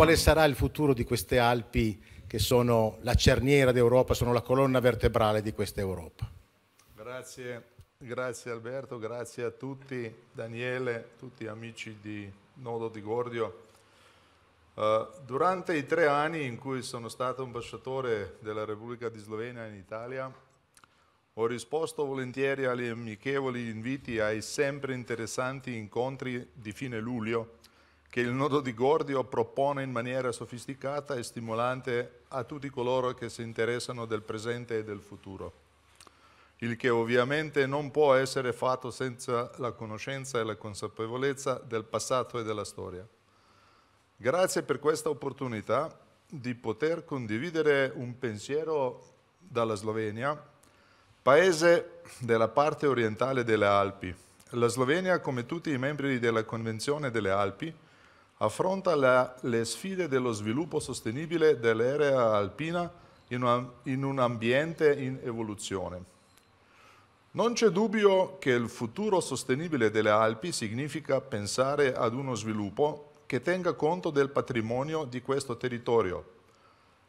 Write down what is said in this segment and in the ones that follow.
quale sarà il futuro di queste Alpi che sono la cerniera d'Europa, sono la colonna vertebrale di questa Europa. Grazie, grazie Alberto, grazie a tutti, Daniele, tutti amici di Nodo di Gordio. Uh, durante i tre anni in cui sono stato ambasciatore della Repubblica di Slovenia in Italia, ho risposto volentieri agli amichevoli inviti ai sempre interessanti incontri di fine luglio che il nodo di Gordio propone in maniera sofisticata e stimolante a tutti coloro che si interessano del presente e del futuro, il che ovviamente non può essere fatto senza la conoscenza e la consapevolezza del passato e della storia. Grazie per questa opportunità di poter condividere un pensiero dalla Slovenia, paese della parte orientale delle Alpi. La Slovenia, come tutti i membri della Convenzione delle Alpi, affronta la, le sfide dello sviluppo sostenibile dell'area alpina in, una, in un ambiente in evoluzione. Non c'è dubbio che il futuro sostenibile delle Alpi significa pensare ad uno sviluppo che tenga conto del patrimonio di questo territorio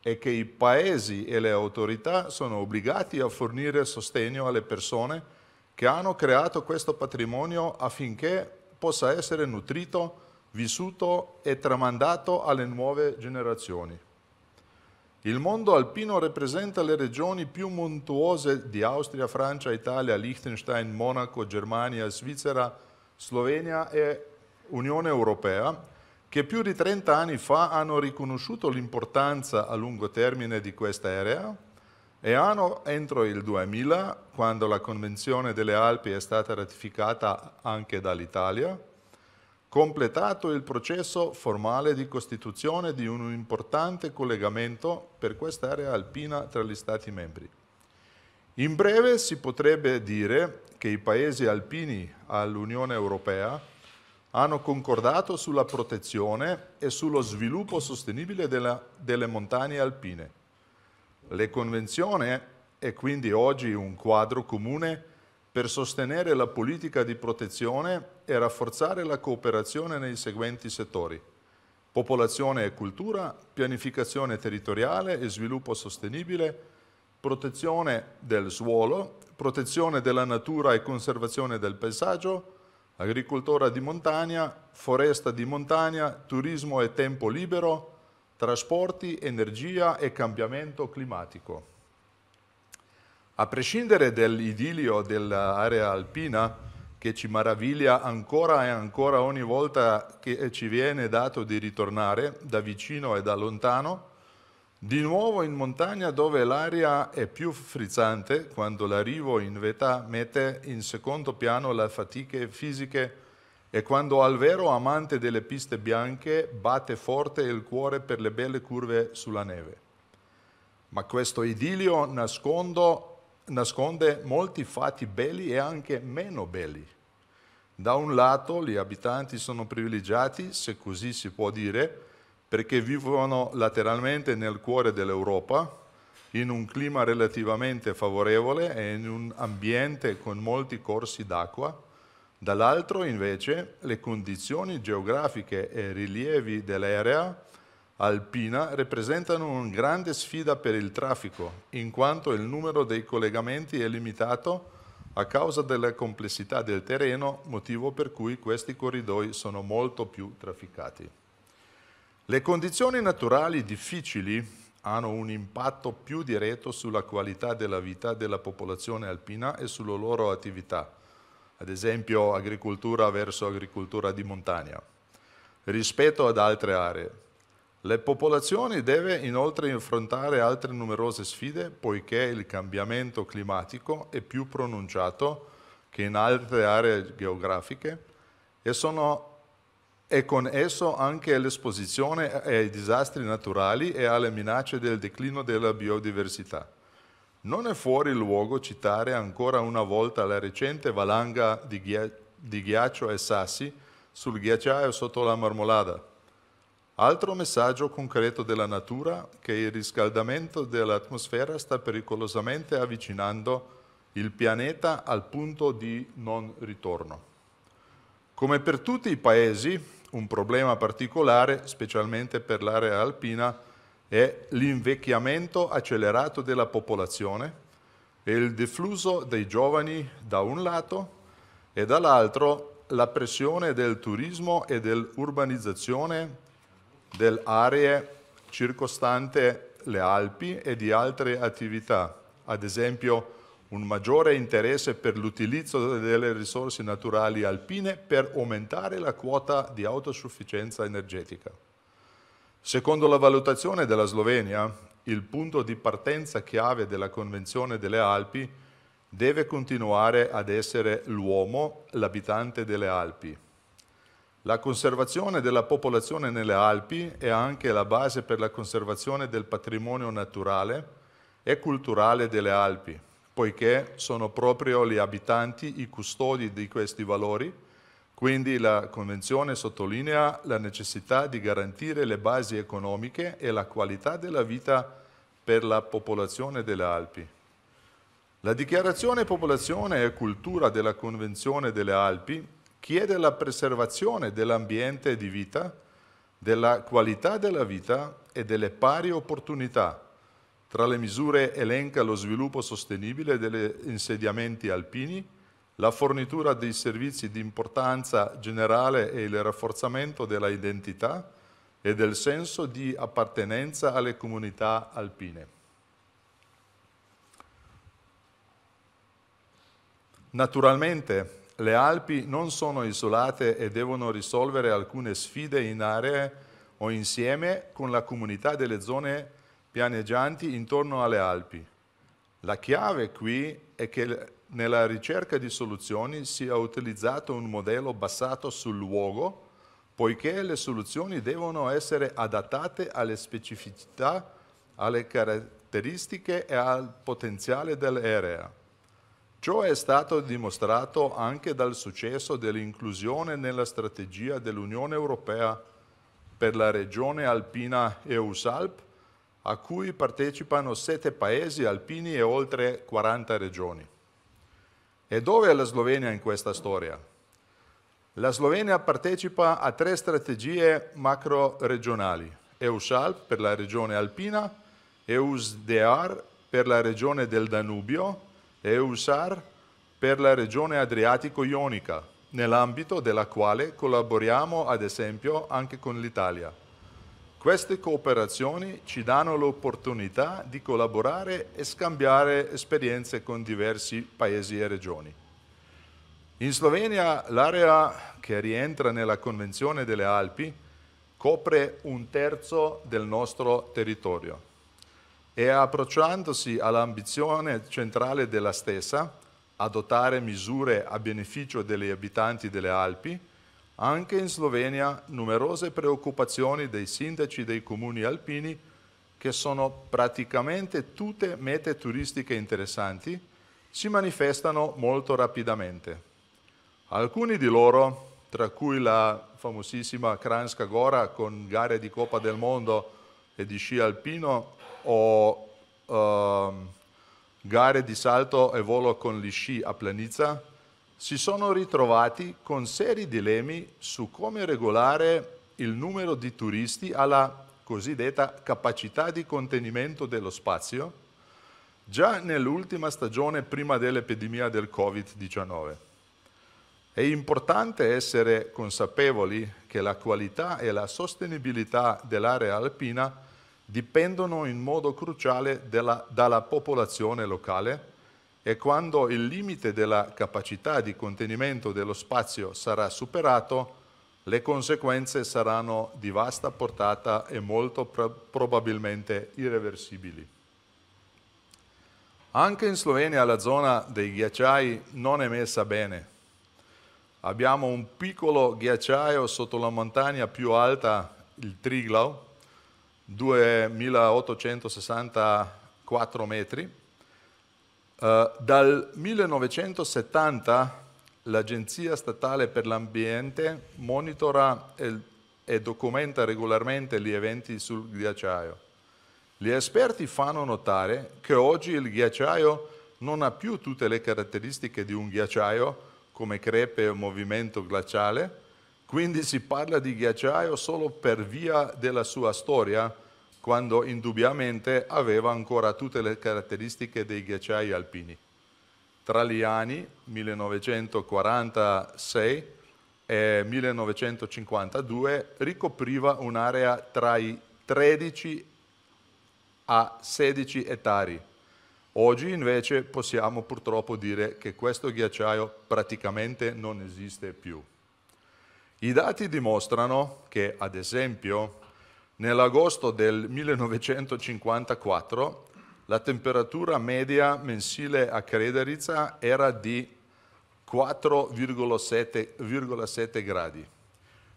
e che i paesi e le autorità sono obbligati a fornire sostegno alle persone che hanno creato questo patrimonio affinché possa essere nutrito vissuto e tramandato alle nuove generazioni. Il mondo alpino rappresenta le regioni più montuose di Austria, Francia, Italia, Liechtenstein, Monaco, Germania, Svizzera, Slovenia e Unione Europea, che più di 30 anni fa hanno riconosciuto l'importanza a lungo termine di questa area e hanno, entro il 2000, quando la Convenzione delle Alpi è stata ratificata anche dall'Italia, completato il processo formale di costituzione di un importante collegamento per quest'area alpina tra gli Stati membri. In breve si potrebbe dire che i paesi alpini all'Unione Europea hanno concordato sulla protezione e sullo sviluppo sostenibile della, delle montagne alpine. Le convenzioni e quindi oggi un quadro comune per sostenere la politica di protezione e rafforzare la cooperazione nei seguenti settori. Popolazione e cultura, pianificazione territoriale e sviluppo sostenibile, protezione del suolo, protezione della natura e conservazione del paesaggio, agricoltura di montagna, foresta di montagna, turismo e tempo libero, trasporti, energia e cambiamento climatico. A prescindere dall'idilio dell'area alpina, che ci maraviglia ancora e ancora ogni volta che ci viene dato di ritornare, da vicino e da lontano, di nuovo in montagna dove l'aria è più frizzante, quando l'arrivo in vetta mette in secondo piano le fatiche fisiche e quando al vero amante delle piste bianche batte forte il cuore per le belle curve sulla neve. Ma questo idilio nascondo nasconde molti fatti belli e anche meno belli. Da un lato gli abitanti sono privilegiati, se così si può dire, perché vivono lateralmente nel cuore dell'Europa, in un clima relativamente favorevole e in un ambiente con molti corsi d'acqua. Dall'altro invece le condizioni geografiche e i rilievi dell'area alpina rappresentano una grande sfida per il traffico, in quanto il numero dei collegamenti è limitato a causa della complessità del terreno, motivo per cui questi corridoi sono molto più trafficati. Le condizioni naturali difficili hanno un impatto più diretto sulla qualità della vita della popolazione alpina e sulle loro attività, ad esempio agricoltura verso agricoltura di montagna, rispetto ad altre aree. Le popolazioni devono inoltre affrontare altre numerose sfide poiché il cambiamento climatico è più pronunciato che in altre aree geografiche e, sono, e con esso anche l'esposizione ai disastri naturali e alle minacce del declino della biodiversità. Non è fuori luogo citare ancora una volta la recente valanga di, ghiaccio e sassi sul ghiacciaio sotto la marmolada Altro messaggio concreto della natura che il riscaldamento dell'atmosfera sta pericolosamente avvicinando il pianeta al punto di non ritorno. Come per tutti i paesi, un problema particolare, specialmente per l'area alpina, è l'invecchiamento accelerato della popolazione e il deflusso dei giovani da un lato e dall'altro la pressione del turismo e dell'urbanizzazione delle aree circostanti le Alpi e di altre attività, ad esempio un maggiore interesse per l'utilizzo delle risorse naturali alpine per aumentare la quota di autosufficienza energetica. Secondo la valutazione della Slovenia, il punto di partenza chiave della Convenzione delle Alpi deve continuare ad essere l'uomo, l'abitante delle Alpi la conservazione della popolazione nelle Alpi è anche la base per la conservazione del patrimonio naturale e culturale delle Alpi, poiché sono proprio gli abitanti i custodi di questi valori. Quindi la Convenzione sottolinea la necessità di garantire le basi economiche e la qualità della vita per la popolazione delle Alpi. La dichiarazione Popolazione e Cultura della Convenzione delle Alpi chiede la preservazione dell'ambiente di vita, della qualità della vita e delle pari opportunità. Tra le misure elenca lo sviluppo sostenibile degli insediamenti alpini, la fornitura dei servizi di importanza generale e il rafforzamento della identità e del senso di appartenenza alle comunità alpine. Naturalmente le Alpi non sono isolate e devono risolvere alcune sfide in aree o insieme con la comunità delle zone pianeggianti intorno alle Alpi. La chiave qui è che nella ricerca di soluzioni sia utilizzato un modello basato sul luogo, poiché le soluzioni devono essere adattate alle specificità, alle caratteristiche e al potenziale dell'area. Ciò è stato dimostrato anche dal successo dell'inclusione nella strategia dell'Unione Europea per la regione alpina EUSALP, a cui partecipano sette paesi alpini e oltre 40 regioni. E dove è la Slovenia in questa storia? La Slovenia partecipa a tre strategie macro-regionali, EUSALP per la regione alpina, EUSDR per la regione del Danubio EUSAR per la regione Adriatico-Ionica, nell'ambito della quale collaboriamo ad esempio anche con l'Italia. Queste cooperazioni ci danno l'opportunità di collaborare e scambiare esperienze con diversi paesi e regioni. In Slovenia l'area che rientra nella Convenzione delle Alpi copre un terzo del nostro territorio e approcciandosi all'ambizione centrale della stessa, adottare misure a beneficio degli abitanti delle Alpi, anche in Slovenia numerose preoccupazioni dei sindaci dei comuni alpini che sono praticamente tutte mete turistiche interessanti, si manifestano molto rapidamente. Alcuni di loro, tra cui la famosissima Kranjska Gora con gare di Coppa del Mondo e di sci alpino o um, gare di salto e volo con gli sci a Planizza, si sono ritrovati con seri dilemmi su come regolare il numero di turisti alla cosiddetta capacità di contenimento dello spazio, già nell'ultima stagione prima dell'epidemia del Covid-19. È importante essere consapevoli che la qualità e la sostenibilità dell'area alpina dipendono in modo cruciale della, dalla popolazione locale e quando il limite della capacità di contenimento dello spazio sarà superato, le conseguenze saranno di vasta portata e molto probabilmente irreversibili. Anche in Slovenia la zona dei ghiacciai non è messa bene. Abbiamo un piccolo ghiacciaio sotto la montagna più alta, il Triglau, 2864 metri. Uh, dal 1970 l'Agenzia Statale per l'Ambiente monitora e, e documenta regolarmente gli eventi sul ghiacciaio. Gli esperti fanno notare che oggi il ghiacciaio non ha più tutte le caratteristiche di un ghiacciaio come crepe o movimento glaciale, quindi si parla di ghiacciaio solo per via della sua storia, quando indubbiamente aveva ancora tutte le caratteristiche dei ghiacciai alpini. Tra gli anni 1946 e 1952 ricopriva un'area tra i 13 a 16 ettari. Oggi invece possiamo purtroppo dire che questo ghiacciaio praticamente non esiste più. I dati dimostrano che, ad esempio, nell'agosto del 1954 la temperatura media mensile a Crederizza era di 4,7 gradi.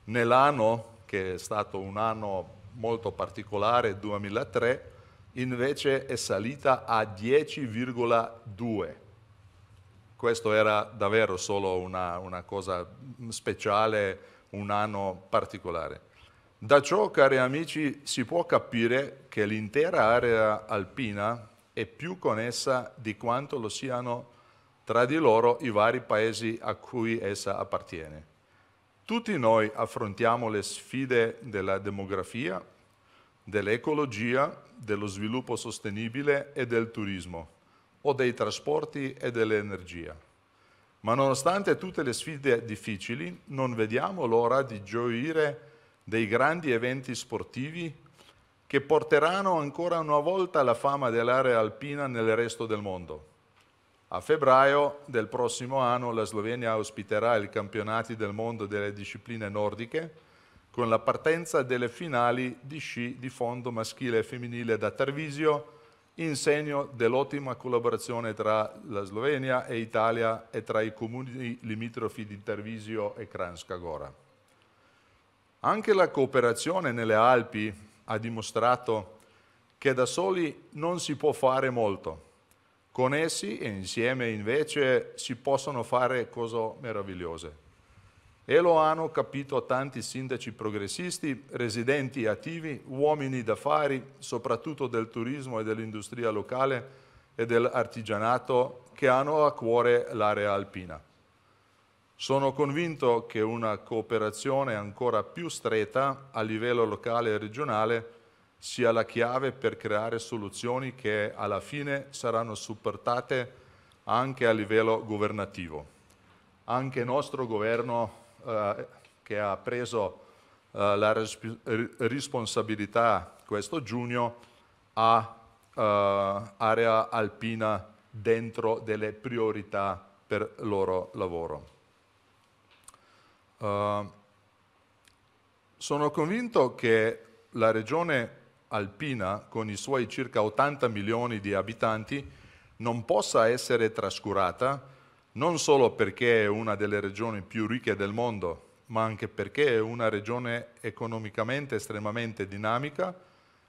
Nell'anno, che è stato un anno molto particolare, 2003, invece è salita a 10,2 questo era davvero solo una, una cosa speciale, un anno particolare. Da ciò, cari amici, si può capire che l'intera area alpina è più connessa di quanto lo siano tra di loro i vari paesi a cui essa appartiene. Tutti noi affrontiamo le sfide della demografia, dell'ecologia, dello sviluppo sostenibile e del turismo o dei trasporti e dell'energia. Ma nonostante tutte le sfide difficili, non vediamo l'ora di gioire dei grandi eventi sportivi che porteranno ancora una volta la fama dell'area alpina nel resto del mondo. A febbraio del prossimo anno la Slovenia ospiterà i campionati del mondo delle discipline nordiche con la partenza delle finali di sci di fondo maschile e femminile da Tarvisio, in segno dell'ottima collaborazione tra la Slovenia e Italia e tra i comuni limitrofi di Tarvisio e Kranjska Gora. Anche la cooperazione nelle Alpi ha dimostrato che da soli non si può fare molto. Con essi e insieme invece si possono fare cose meravigliose. E lo hanno capito tanti sindaci progressisti, residenti attivi, uomini d'affari, soprattutto del turismo e dell'industria locale e dell'artigianato, che hanno a cuore l'area alpina. Sono convinto che una cooperazione ancora più stretta a livello locale e regionale sia la chiave per creare soluzioni che alla fine saranno supportate anche a livello governativo. Anche il nostro governo eh, che ha preso eh, la resp- responsabilità questo giugno ha eh, area alpina dentro delle priorità per il loro lavoro. Uh, sono convinto che la regione alpina, con i suoi circa 80 milioni di abitanti, non possa essere trascurata non solo perché è una delle regioni più ricche del mondo, ma anche perché è una regione economicamente estremamente dinamica,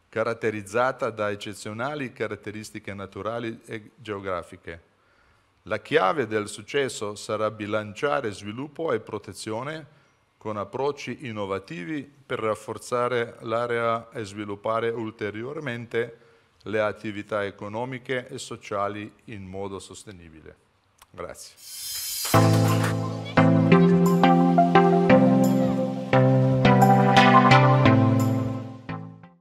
caratterizzata da eccezionali caratteristiche naturali e geografiche. La chiave del successo sarà bilanciare sviluppo e protezione con approcci innovativi per rafforzare l'area e sviluppare ulteriormente le attività economiche e sociali in modo sostenibile. Grazie.